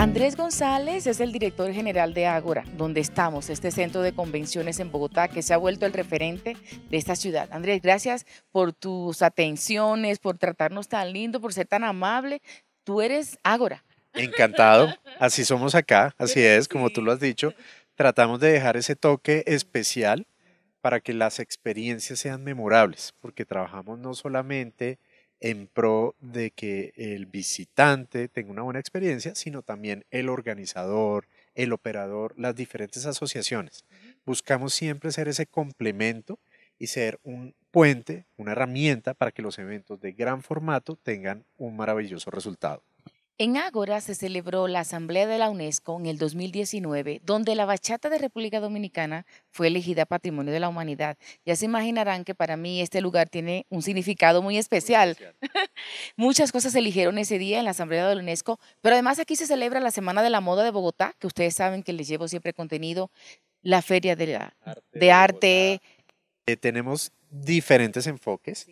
Andrés González es el director general de Ágora, donde estamos, este centro de convenciones en Bogotá que se ha vuelto el referente de esta ciudad. Andrés, gracias por tus atenciones, por tratarnos tan lindo, por ser tan amable. Tú eres Ágora. Encantado, así somos acá, así es, como tú lo has dicho. Tratamos de dejar ese toque especial para que las experiencias sean memorables, porque trabajamos no solamente en pro de que el visitante tenga una buena experiencia, sino también el organizador, el operador, las diferentes asociaciones. Buscamos siempre ser ese complemento y ser un puente, una herramienta para que los eventos de gran formato tengan un maravilloso resultado. En Ágora se celebró la Asamblea de la UNESCO en el 2019, donde la bachata de República Dominicana fue elegida Patrimonio de la Humanidad. Ya se imaginarán que para mí este lugar tiene un significado muy especial. Muchas cosas se eligieron ese día en la Asamblea de la UNESCO, pero además aquí se celebra la Semana de la Moda de Bogotá, que ustedes saben que les llevo siempre contenido, la Feria de, arte, eh, tenemos diferentes enfoques.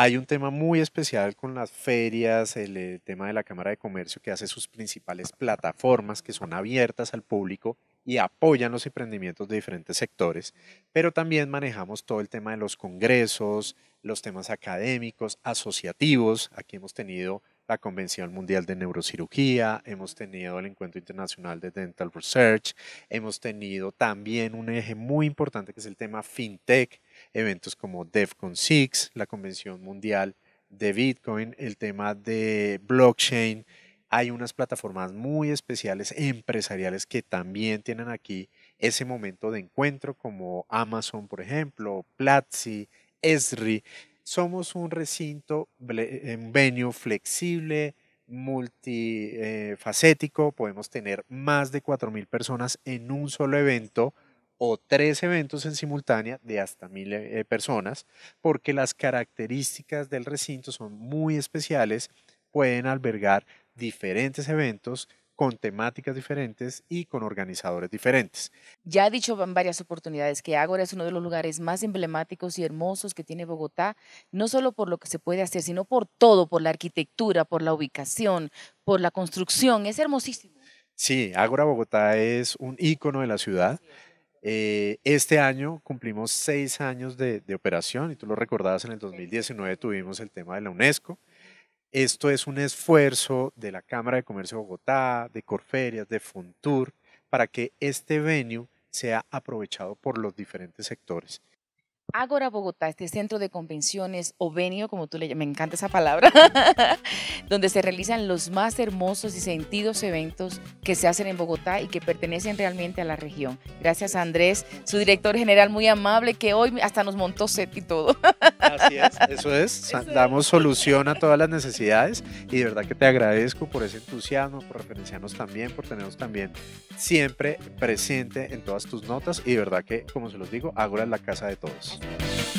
Hay un tema muy especial con las ferias, el, tema de la Cámara de Comercio que hace sus principales plataformas que son abiertas al público y apoyan los emprendimientos de diferentes sectores, pero también manejamos todo el tema de los congresos, los temas académicos, asociativos. Aquí hemos tenido la Convención Mundial de Neurocirugía, hemos tenido el Encuentro Internacional de Dental Research, hemos tenido también un eje muy importante que es el tema FinTech, eventos como DEFCON 6, la Convención Mundial de Bitcoin, el tema de blockchain. Hay unas plataformas muy especiales empresariales que también tienen aquí ese momento de encuentro como Amazon, por ejemplo, Platzi, Esri, somos un recinto, en eh, venue flexible, multifacético, eh, podemos tener más de 4.000 personas en un solo evento o tres eventos en simultánea de hasta 1,000 eh, personas, porque las características del recinto son muy especiales, pueden albergar diferentes eventos con temáticas diferentes y con organizadores diferentes. Ya he dicho en varias oportunidades que Ágora es uno de los lugares más emblemáticos y hermosos que tiene Bogotá, no solo por lo que se puede hacer, sino por todo, por la arquitectura, por la ubicación, por la construcción. Es hermosísimo. Sí, Ágora Bogotá es un ícono de la ciudad. Eh, este año cumplimos seis años de, de, operación y tú lo recordabas, en el 2019 tuvimos el tema de la UNESCO esto es un esfuerzo de la Cámara de Comercio de Bogotá, de Corferias, de Funtur, para que este venue sea aprovechado por los diferentes sectores. Ágora Bogotá, este centro de convenciones o venio, como tú le llamas, me encanta esa palabra, donde se realizan los más hermosos y sentidos eventos que se hacen en Bogotá y que pertenecen realmente a la región. Gracias a Andrés, su director general muy amable, que hoy hasta nos montó set y todo. Así es, eso es, damos solución a todas las necesidades y de verdad que te agradezco por ese entusiasmo, por referenciarnos también, por tenernos también siempre presente en todas tus notas y de verdad que, como se los digo, Ágora es la casa de todos. podcast.